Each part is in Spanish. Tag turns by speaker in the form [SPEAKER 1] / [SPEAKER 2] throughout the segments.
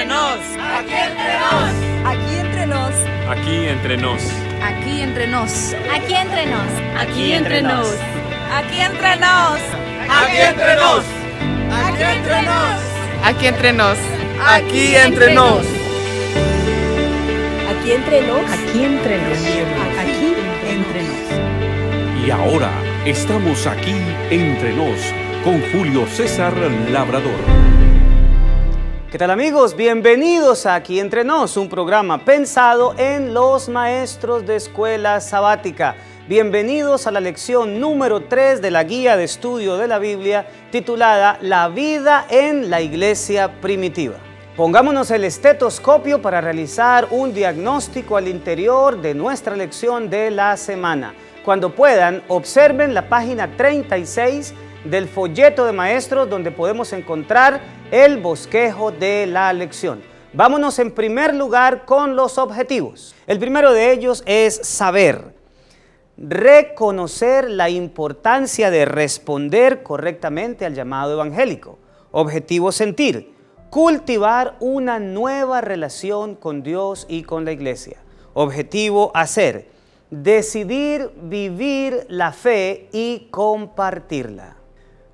[SPEAKER 1] entre nos. Aquí entre nos. Aquí entre nos. Aquí entre nos. Aquí entre nos. Aquí entre nos. Aquí entre nos. Aquí entre nos. Aquí entre nos. Aquí entre nos. Aquí entre nos. Aquí entre nos. Aquí entre nos. Aquí entre nos. Aquí entre nos. Y ahora estamos aquí entre nos con Julio César Labrador. ¿Qué tal amigos? Bienvenidos Aquí Entre Nos, un programa pensado en los maestros de escuela sabática. Bienvenidos a la lección número 3 de la guía de estudio de la Biblia titulada La vida en la iglesia primitiva. Pongámonos el estetoscopio para realizar un diagnóstico al interior de nuestra lección de la semana. Cuando puedan, observen la página 36 del folleto de maestros donde podemos encontrar el bosquejo de la lección. Vámonos en primer lugar con los objetivos. El primero de ellos es saber, reconocer la importancia de responder correctamente al llamado evangélico. Objetivo sentir, cultivar una nueva relación con Dios y con la iglesia. Objetivo hacer, decidir vivir la fe y compartirla.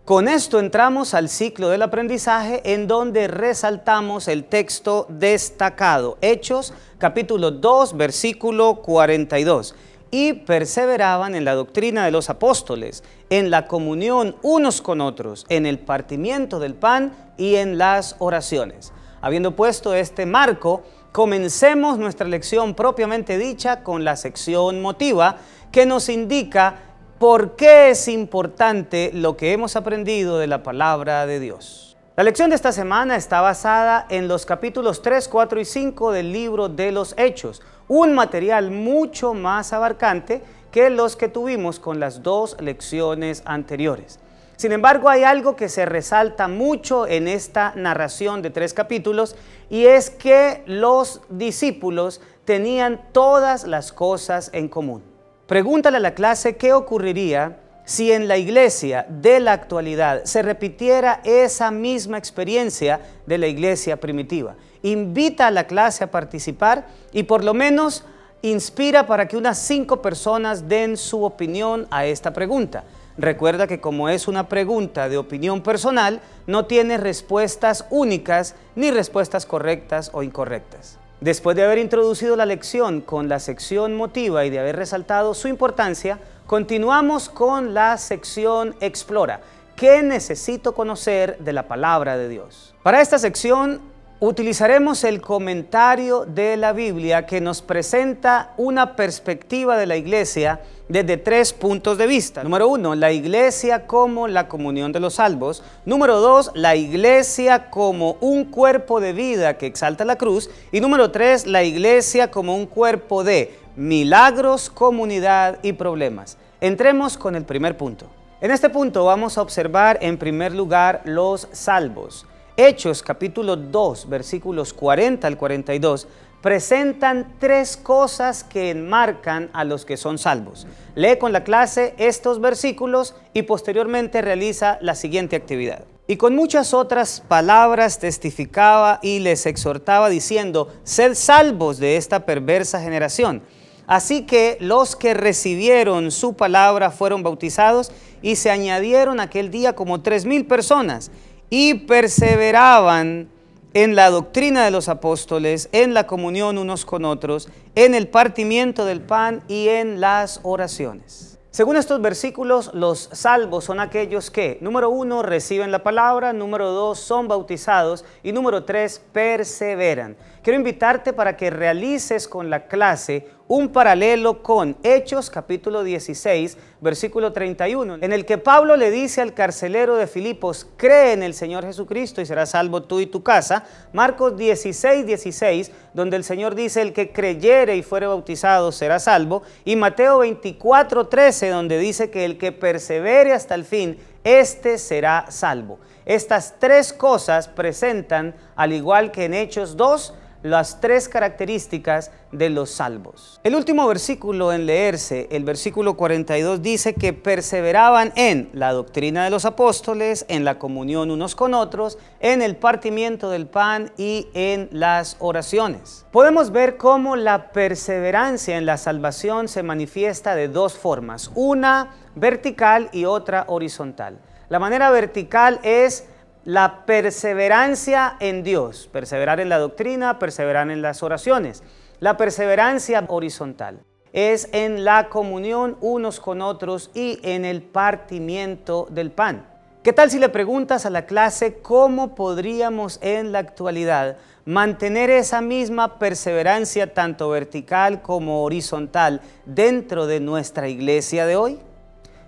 [SPEAKER 1] Con esto entramos al ciclo del aprendizaje en donde resaltamos el texto destacado, Hechos capítulo 2 versículo 42, y perseveraban en la doctrina de los apóstoles, en la comunión unos con otros, en el partimiento del pan y en las oraciones. Habiendo puesto este marco, comencemos nuestra lección propiamente dicha con la sección motiva que nos indica ¿Por qué es importante lo que hemos aprendido de la palabra de Dios? La lección de esta semana está basada en los capítulos 3, 4 y 5 del libro de los Hechos, un material mucho más abarcante que los que tuvimos con las dos lecciones anteriores. Sin embargo, hay algo que se resalta mucho en esta narración de tres capítulos y es que los discípulos tenían todas las cosas en común. Pregúntale a la clase qué ocurriría si en la iglesia de la actualidad se repitiera esa misma experiencia de la iglesia primitiva. Invita a la clase a participar y por lo menos inspira para que unas cinco personas den su opinión a esta pregunta. Recuerda que como es una pregunta de opinión personal, no tiene respuestas únicas ni respuestas correctas o incorrectas. Después de haber introducido la lección con la sección motiva y de haber resaltado su importancia, continuamos con la sección explora. ¿Qué necesito conocer de la palabra de Dios? Para esta sección utilizaremos el comentario de la Biblia que nos presenta una perspectiva de la iglesia desde tres puntos de vista. Número uno, la iglesia como la comunión de los salvos. Número dos, la iglesia como un cuerpo de vida que exalta la cruz. Y número tres, la iglesia como un cuerpo de milagros, comunidad y problemas. Entremos con el primer punto. En este punto vamos a observar en primer lugar los salvos. Hechos capítulo 2, versículos 40 al 42, presentan tres cosas que enmarcan a los que son salvos. Lee con la clase estos versículos y posteriormente realiza la siguiente actividad. Y con muchas otras palabras testificaba y les exhortaba diciendo, sed salvos de esta perversa generación. Así que los que recibieron su palabra fueron bautizados y se añadieron aquel día como tres mil personas y perseveraban en la doctrina de los apóstoles, en la comunión unos con otros, en el partimiento del pan y en las oraciones. Según estos versículos, los salvos son aquellos que, número uno, reciben la palabra, número dos, son bautizados y número tres, perseveran quiero invitarte para que realices con la clase un paralelo con Hechos capítulo 16, versículo 31, en el que Pablo le dice al carcelero de Filipos, cree en el Señor Jesucristo y serás salvo tú y tu casa. Marcos 16, 16, donde el Señor dice, el que creyere y fuere bautizado será salvo. Y Mateo 24, 13, donde dice que el que persevere hasta el fin, éste será salvo. Estas tres cosas presentan, al igual que en Hechos 2, las tres características de los salvos. El último versículo en leerse, el versículo 42, dice que perseveraban en la doctrina de los apóstoles, en la comunión unos con otros, en el partimiento del pan y en las oraciones. Podemos ver cómo la perseverancia en la salvación se manifiesta de dos formas, una vertical y otra horizontal. La manera vertical es la perseverancia en Dios, perseverar en la doctrina, perseverar en las oraciones. La perseverancia horizontal es en la comunión unos con otros y en el partimiento del pan. ¿Qué tal si le preguntas a la clase cómo podríamos en la actualidad mantener esa misma perseverancia tanto vertical como horizontal dentro de nuestra iglesia de hoy?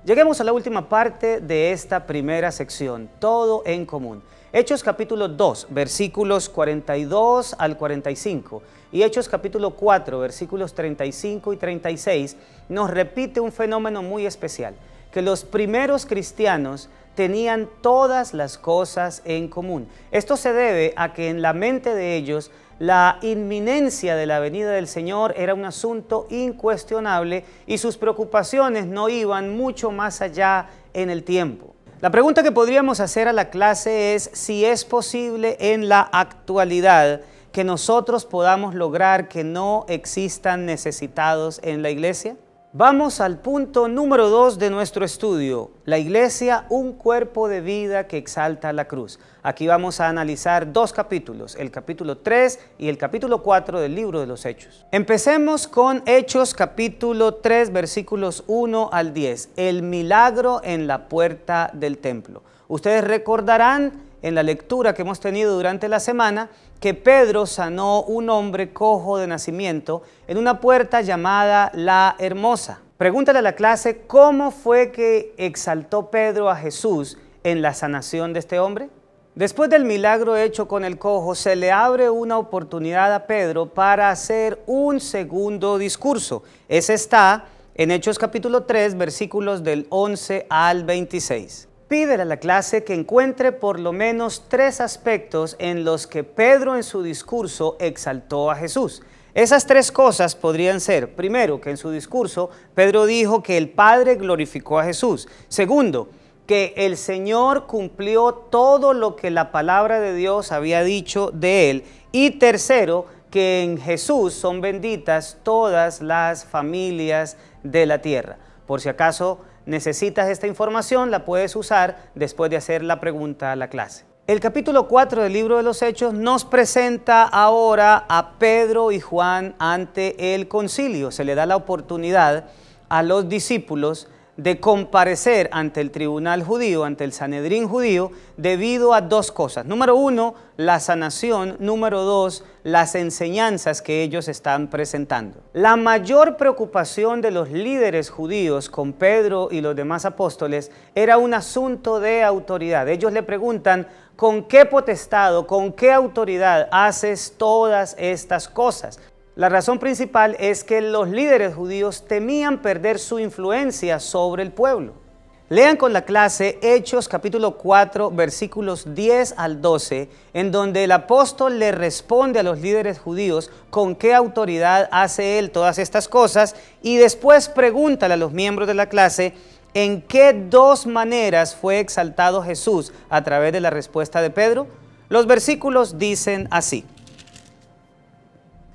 [SPEAKER 1] Lleguemos a la última parte de esta primera sección, todo en común. Hechos capítulo 2, versículos 42 al 45 y Hechos capítulo 4, versículos 35 y 36 nos repite un fenómeno muy especial que los primeros cristianos tenían todas las cosas en común. Esto se debe a que en la mente de ellos la inminencia de la venida del Señor era un asunto incuestionable y sus preocupaciones no iban mucho más allá en el tiempo. La pregunta que podríamos hacer a la clase es si es posible en la actualidad que nosotros podamos lograr que no existan necesitados en la iglesia. Vamos al punto número 2 de nuestro estudio, la iglesia, un cuerpo de vida que exalta la cruz. Aquí vamos a analizar dos capítulos, el capítulo 3 y el capítulo 4 del libro de los Hechos. Empecemos con Hechos capítulo 3 versículos 1 al 10, el milagro en la puerta del templo. Ustedes recordarán en la lectura que hemos tenido durante la semana que Pedro sanó un hombre cojo de nacimiento en una puerta llamada La Hermosa. Pregúntale a la clase cómo fue que exaltó Pedro a Jesús en la sanación de este hombre. Después del milagro hecho con el cojo, se le abre una oportunidad a Pedro para hacer un segundo discurso. Ese está en Hechos capítulo 3, versículos del 11 al 26 pídele a la clase que encuentre por lo menos tres aspectos en los que Pedro en su discurso exaltó a Jesús. Esas tres cosas podrían ser, primero, que en su discurso Pedro dijo que el Padre glorificó a Jesús. Segundo, que el Señor cumplió todo lo que la palabra de Dios había dicho de él. Y tercero, que en Jesús son benditas todas las familias de la tierra. Por si acaso necesitas esta información, la puedes usar después de hacer la pregunta a la clase. El capítulo 4 del libro de los Hechos nos presenta ahora a Pedro y Juan ante el concilio. Se le da la oportunidad a los discípulos de comparecer ante el tribunal judío, ante el Sanedrín judío, debido a dos cosas. Número uno, la sanación. Número dos, las enseñanzas que ellos están presentando. La mayor preocupación de los líderes judíos con Pedro y los demás apóstoles era un asunto de autoridad. Ellos le preguntan, ¿con qué potestad, con qué autoridad haces todas estas cosas? La razón principal es que los líderes judíos temían perder su influencia sobre el pueblo. Lean con la clase Hechos capítulo 4 versículos 10 al 12, en donde el apóstol le responde a los líderes judíos con qué autoridad hace él todas estas cosas y después pregúntale a los miembros de la clase en qué dos maneras fue exaltado Jesús a través de la respuesta de Pedro. Los versículos dicen así.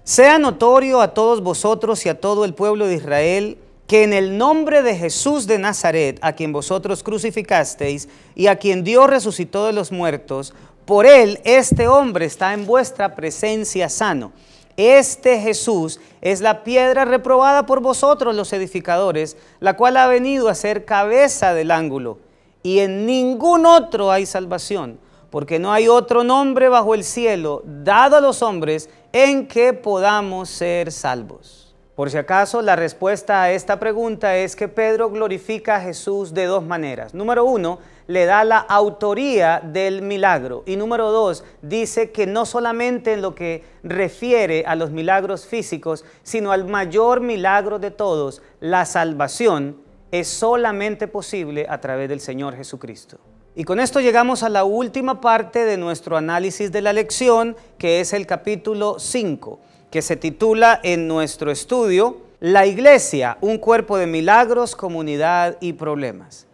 [SPEAKER 1] Sea notorio a todos vosotros y a todo el pueblo de Israel que en el nombre de Jesús de Nazaret, a quien vosotros crucificasteis y a quien Dios resucitó de los muertos, por él este hombre está en vuestra presencia sano. Este Jesús es la piedra reprobada por vosotros los edificadores, la cual ha venido a ser cabeza del ángulo. Y en ningún otro hay salvación, porque no hay otro nombre bajo el cielo dado a los hombres en qué podamos ser salvos. Por si acaso, la respuesta a esta pregunta es que Pedro glorifica a Jesús de dos maneras. Número uno, le da la autoría del milagro. Y número dos, dice que no solamente en lo que refiere a los milagros físicos, sino al mayor milagro de todos, la salvación, es solamente posible a través del Señor Jesucristo. Y con esto llegamos a la última parte de nuestro análisis de la lección, que es el capítulo 5, que se titula en nuestro estudio La Iglesia, un cuerpo de milagros, comunidad y problemas.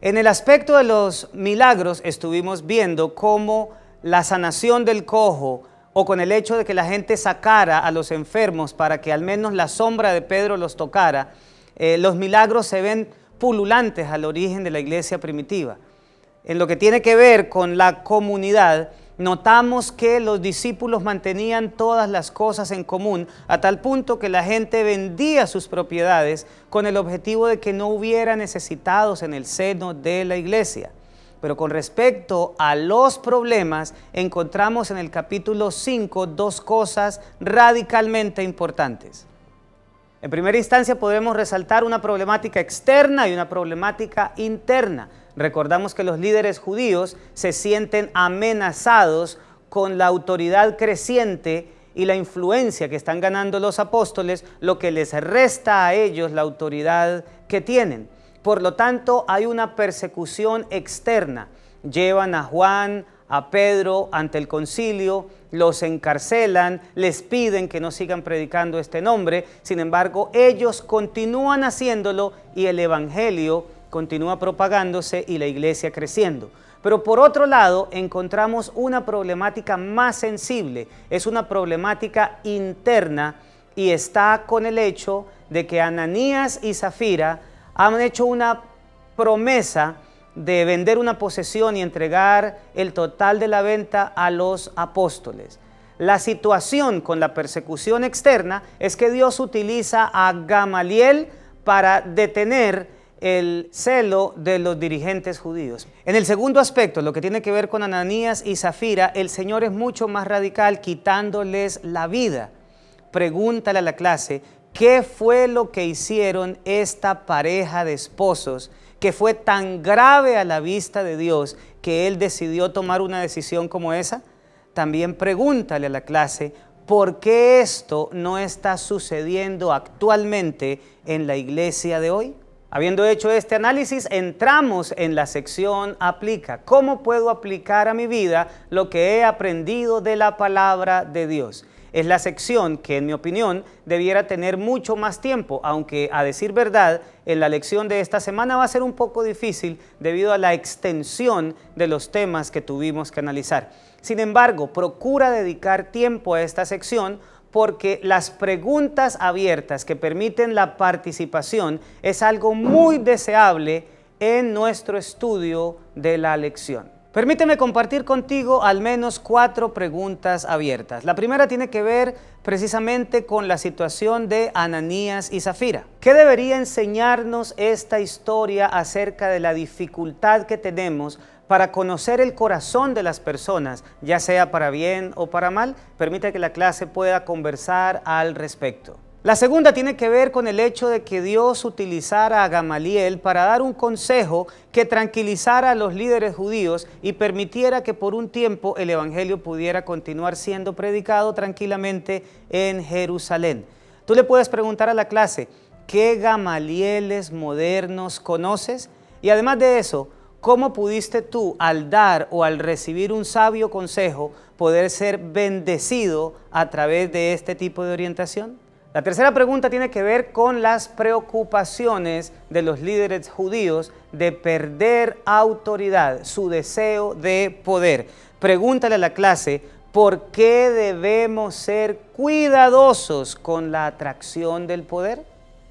[SPEAKER 1] En el aspecto de los milagros estuvimos viendo cómo la sanación del cojo o con el hecho de que la gente sacara a los enfermos para que al menos la sombra de Pedro los tocara, eh, los milagros se ven pululantes al origen de la iglesia primitiva en lo que tiene que ver con la comunidad, notamos que los discípulos mantenían todas las cosas en común, a tal punto que la gente vendía sus propiedades con el objetivo de que no hubiera necesitados en el seno de la iglesia. Pero con respecto a los problemas, encontramos en el capítulo 5 dos cosas radicalmente importantes. En primera instancia podemos resaltar una problemática externa y una problemática interna. Recordamos que los líderes judíos se sienten amenazados con la autoridad creciente y la influencia que están ganando los apóstoles, lo que les resta a ellos la autoridad que tienen. Por lo tanto, hay una persecución externa. Llevan a Juan, a Pedro ante el concilio, los encarcelan, les piden que no sigan predicando este nombre, sin embargo ellos continúan haciéndolo y el Evangelio continúa propagándose y la iglesia creciendo. Pero por otro lado, encontramos una problemática más sensible, es una problemática interna y está con el hecho de que Ananías y Zafira han hecho una promesa de vender una posesión y entregar el total de la venta a los apóstoles. La situación con la persecución externa es que Dios utiliza a Gamaliel para detener el celo de los dirigentes judíos. En el segundo aspecto, lo que tiene que ver con Ananías y Zafira, el Señor es mucho más radical quitándoles la vida. Pregúntale a la clase, ¿qué fue lo que hicieron esta pareja de esposos que fue tan grave a la vista de Dios que Él decidió tomar una decisión como esa? También pregúntale a la clase, ¿por qué esto no está sucediendo actualmente en la iglesia de hoy? Habiendo hecho este análisis, entramos en la sección Aplica. ¿Cómo puedo aplicar a mi vida lo que he aprendido de la palabra de Dios? Es la sección que, en mi opinión, debiera tener mucho más tiempo, aunque, a decir verdad, en la lección de esta semana va a ser un poco difícil debido a la extensión de los temas que tuvimos que analizar. Sin embargo, procura dedicar tiempo a esta sección porque las preguntas abiertas que permiten la participación es algo muy deseable en nuestro estudio de la lección. Permíteme compartir contigo al menos cuatro preguntas abiertas. La primera tiene que ver precisamente con la situación de Ananías y Zafira. ¿Qué debería enseñarnos esta historia acerca de la dificultad que tenemos para conocer el corazón de las personas, ya sea para bien o para mal? Permite que la clase pueda conversar al respecto. La segunda tiene que ver con el hecho de que Dios utilizara a Gamaliel para dar un consejo que tranquilizara a los líderes judíos y permitiera que por un tiempo el Evangelio pudiera continuar siendo predicado tranquilamente en Jerusalén. Tú le puedes preguntar a la clase, ¿qué Gamalieles modernos conoces? Y además de eso, ¿cómo pudiste tú al dar o al recibir un sabio consejo poder ser bendecido a través de este tipo de orientación? La tercera pregunta tiene que ver con las preocupaciones de los líderes judíos de perder autoridad, su deseo de poder. Pregúntale a la clase, ¿por qué debemos ser cuidadosos con la atracción del poder?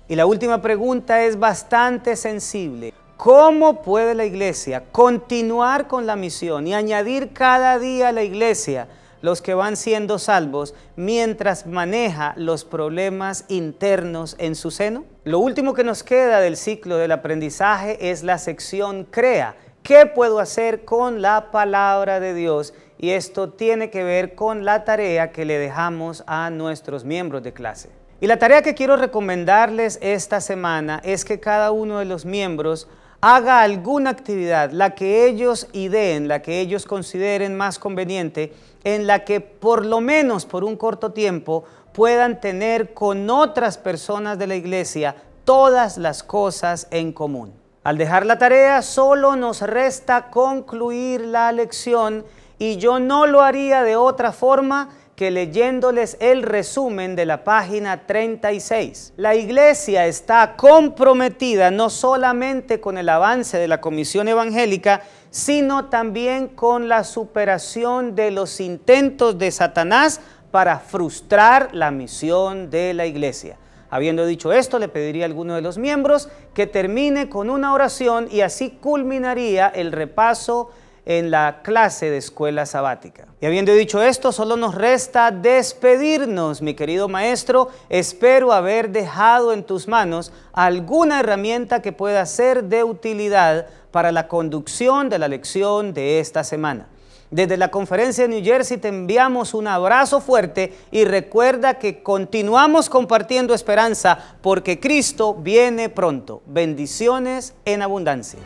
[SPEAKER 1] Y la última pregunta es bastante sensible. ¿Cómo puede la iglesia continuar con la misión y añadir cada día a la iglesia? los que van siendo salvos mientras maneja los problemas internos en su seno? Lo último que nos queda del ciclo del aprendizaje es la sección CREA. ¿Qué puedo hacer con la palabra de Dios? Y esto tiene que ver con la tarea que le dejamos a nuestros miembros de clase. Y la tarea que quiero recomendarles esta semana es que cada uno de los miembros haga alguna actividad, la que ellos ideen, la que ellos consideren más conveniente, en la que por lo menos por un corto tiempo puedan tener con otras personas de la iglesia todas las cosas en común. Al dejar la tarea solo nos resta concluir la lección y yo no lo haría de otra forma que leyéndoles el resumen de la página 36. La iglesia está comprometida no solamente con el avance de la comisión evangélica, sino también con la superación de los intentos de Satanás para frustrar la misión de la iglesia. Habiendo dicho esto, le pediría a alguno de los miembros que termine con una oración y así culminaría el repaso en la clase de escuela sabática. Y habiendo dicho esto, solo nos resta despedirnos, mi querido maestro. Espero haber dejado en tus manos alguna herramienta que pueda ser de utilidad para la conducción de la lección de esta semana. Desde la conferencia de New Jersey te enviamos un abrazo fuerte y recuerda que continuamos compartiendo esperanza porque Cristo viene pronto. Bendiciones en abundancia.